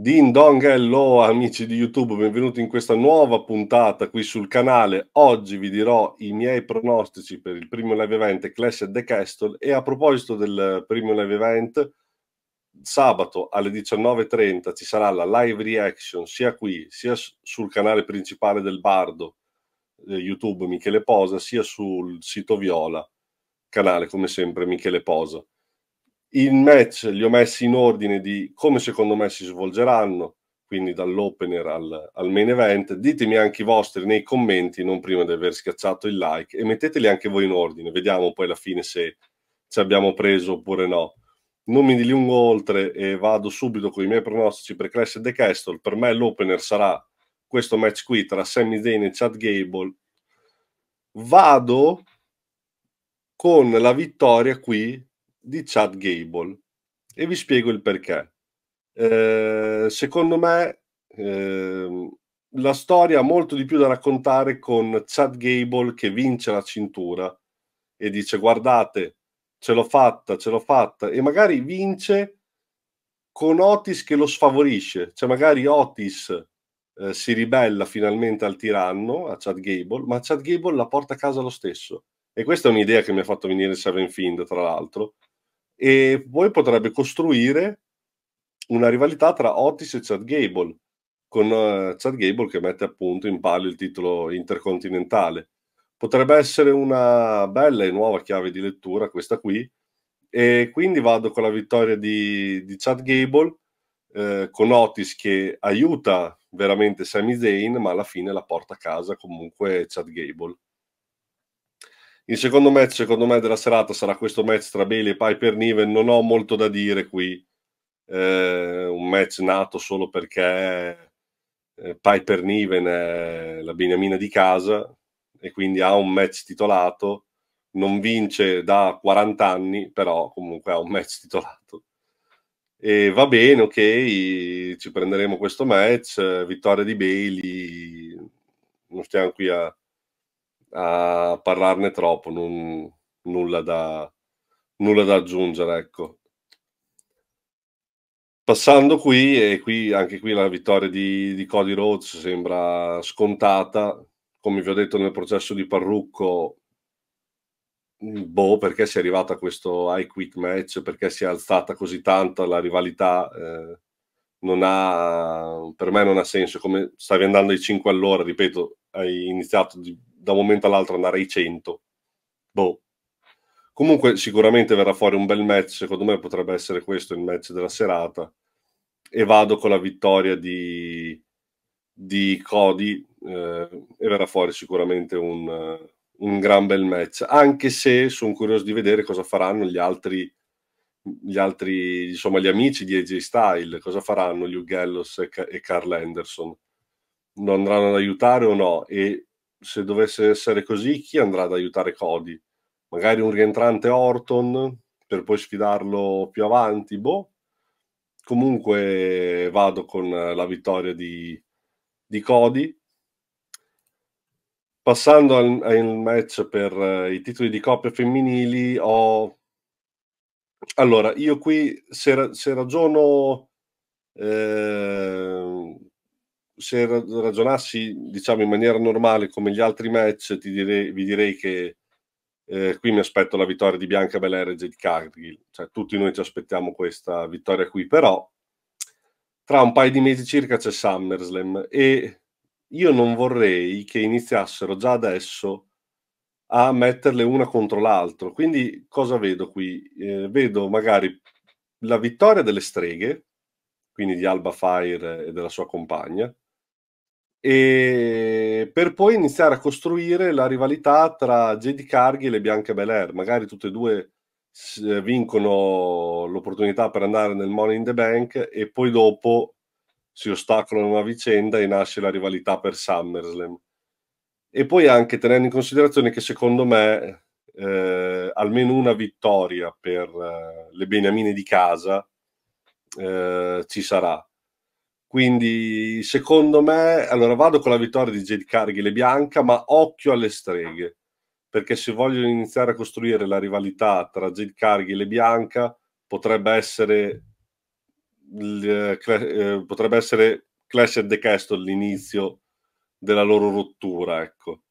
Din Dong, hello amici di YouTube, benvenuti in questa nuova puntata qui sul canale. Oggi vi dirò i miei pronostici per il primo live event Clash at the Castle e a proposito del primo live event, sabato alle 19.30 ci sarà la live reaction sia qui sia sul canale principale del Bardo eh, YouTube Michele Posa sia sul sito Viola, canale come sempre Michele Posa. Il match li ho messi in ordine di come secondo me si svolgeranno, quindi dall'opener al, al, main event. Ditemi anche i vostri nei commenti, non prima di aver schiacciato il like, e metteteli anche voi in ordine, vediamo poi alla fine se ci abbiamo preso oppure no. Non mi dilungo oltre e vado subito con i miei pronostici per Clash The Castle. Per me l'opener sarà questo match qui tra Sammy Zayn e Chad Gable. Vado con la vittoria qui di Chad Gable e vi spiego il perché. Eh, secondo me eh, la storia ha molto di più da raccontare con Chad Gable che vince la cintura e dice guardate ce l'ho fatta, ce l'ho fatta e magari vince con Otis che lo sfavorisce, cioè magari Otis eh, si ribella finalmente al tiranno, a Chad Gable, ma Chad Gable la porta a casa lo stesso. E questa è un'idea che mi ha fatto venire Seven Find, tra l'altro, e poi potrebbe costruire una rivalità tra Otis e Chad Gable, con uh, Chad Gable che mette appunto in palio il titolo intercontinentale. Potrebbe essere una bella e nuova chiave di lettura questa qui, e quindi vado con la vittoria di, di Chad Gable, eh, con Otis che aiuta veramente Sami Zayn, ma alla fine la porta a casa comunque Chad Gable. Il secondo match, secondo me, della serata sarà questo match tra Bailey e Piper Niven. Non ho molto da dire qui. Eh, un match nato solo perché eh, Piper Niven è la beniamina di casa e quindi ha un match titolato. Non vince da 40 anni, però comunque ha un match titolato. E va bene, ok, ci prenderemo questo match. Eh, vittoria di Bailey. Non stiamo qui a a parlarne troppo, non, nulla, da, nulla da aggiungere. Ecco. Passando qui, e qui, anche qui la vittoria di, di Cody Rhodes sembra scontata, come vi ho detto nel processo di Parrucco, boh, perché si è arrivata a questo high quick match, perché si è alzata così tanto la rivalità, eh, non ha, per me non ha senso, come stavi andando ai 5 all'ora, ripeto, hai iniziato di, da un momento all'altro andare ai 100. Boh. Comunque sicuramente verrà fuori un bel match, secondo me potrebbe essere questo il match della serata. E vado con la vittoria di, di Cody eh, e verrà fuori sicuramente un, un gran bel match. Anche se sono curioso di vedere cosa faranno gli altri gli altri, insomma, gli amici di AJ Style, cosa faranno gli Ughellos e, Carl Anderson? Non andranno ad aiutare o no? E se dovesse essere così, chi andrà ad aiutare Cody? Magari un rientrante Orton per poi sfidarlo più avanti, boh. Comunque vado con la vittoria di, di Cody. Passando al, al match per uh, i titoli di coppia femminili, ho... Allora, io qui se, ra- se ragiono eh, se ragionassi diciamo in maniera normale come gli altri match, direi, vi direi che eh, qui mi aspetto la vittoria di Bianca Belair e di Cargill. Cioè, tutti noi ci aspettiamo questa vittoria qui, però tra un paio di mesi circa c'è SummerSlam e io non vorrei che iniziassero già adesso a metterle una contro l'altro. Quindi cosa vedo qui? Eh, vedo magari la vittoria delle streghe, quindi di Alba Fire e della sua compagna, e per poi iniziare a costruire la rivalità tra Jedi Carghi e le Bianche Belair. Magari tutte e due eh, vincono l'opportunità per andare nel Money in the Bank e poi dopo si ostacolano una vicenda e nasce la rivalità per SummerSlam. E poi anche tenendo in considerazione che secondo me eh, almeno una vittoria per eh, le beniamine di casa eh, ci sarà quindi, secondo me, allora vado con la vittoria di Jade Cargill e Bianca, ma occhio alle streghe, perché se vogliono iniziare a costruire la rivalità tra Jade Cargill e Bianca, potrebbe essere, eh, eh, potrebbe essere Clash of the Castle l'inizio della loro rottura, ecco.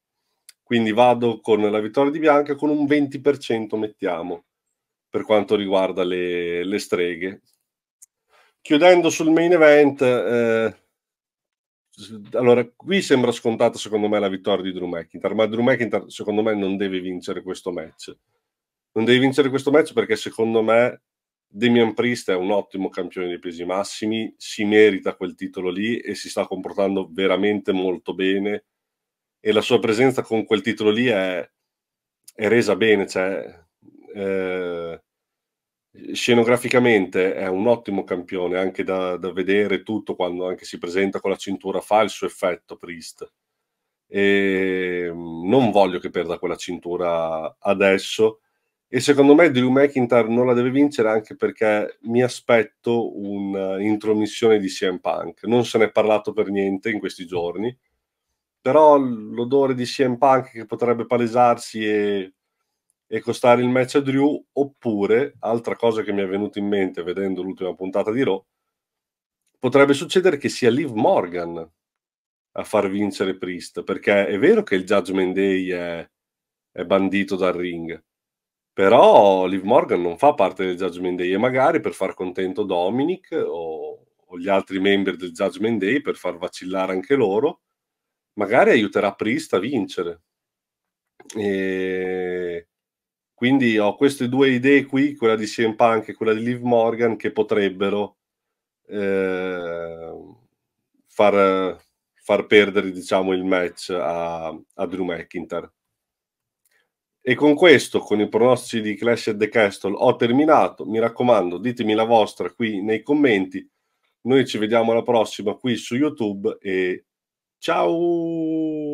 Quindi vado con la vittoria di Bianca con un 20%, mettiamo, per quanto riguarda le, le streghe chiudendo sul main event, eh, allora qui sembra scontata secondo me la vittoria di Drew McIntyre, ma Drew McIntyre secondo me non deve vincere questo match. Non deve vincere questo match perché secondo me Damian Priest è un ottimo campione dei pesi massimi, si merita quel titolo lì e si sta comportando veramente molto bene e la sua presenza con quel titolo lì è, è resa bene, cioè eh, Scenograficamente è un ottimo campione, anche da, da, vedere tutto quando anche si presenta con la cintura, fa il suo effetto Priest. E ehm, non voglio che perda quella cintura adesso. E secondo me Drew McIntyre non la deve vincere anche perché mi aspetto un'intromissione di CM Punk. Non se ne è parlato per niente in questi giorni, però l'odore di CM Punk che potrebbe palesarsi e e costare il match a Drew, oppure, altra cosa che mi è venuta in mente vedendo l'ultima puntata di Raw, potrebbe succedere che sia Liv Morgan a far vincere Priest, perché è vero che il Judgment Day è, è bandito dal ring, però Liv Morgan non fa parte del Judgment Day e magari per far contento Dominic o, o gli altri membri del Judgment Day, per far vacillare anche loro, magari aiuterà Priest a vincere. E quindi ho queste due idee qui, quella di CM Punk e quella di Liv Morgan, che potrebbero eh, far, far, perdere diciamo, il match a, a, Drew McIntyre. E con questo, con i pronostici di Clash at the Castle, ho terminato. Mi raccomando, ditemi la vostra qui nei commenti. Noi ci vediamo alla prossima qui su YouTube e ciao!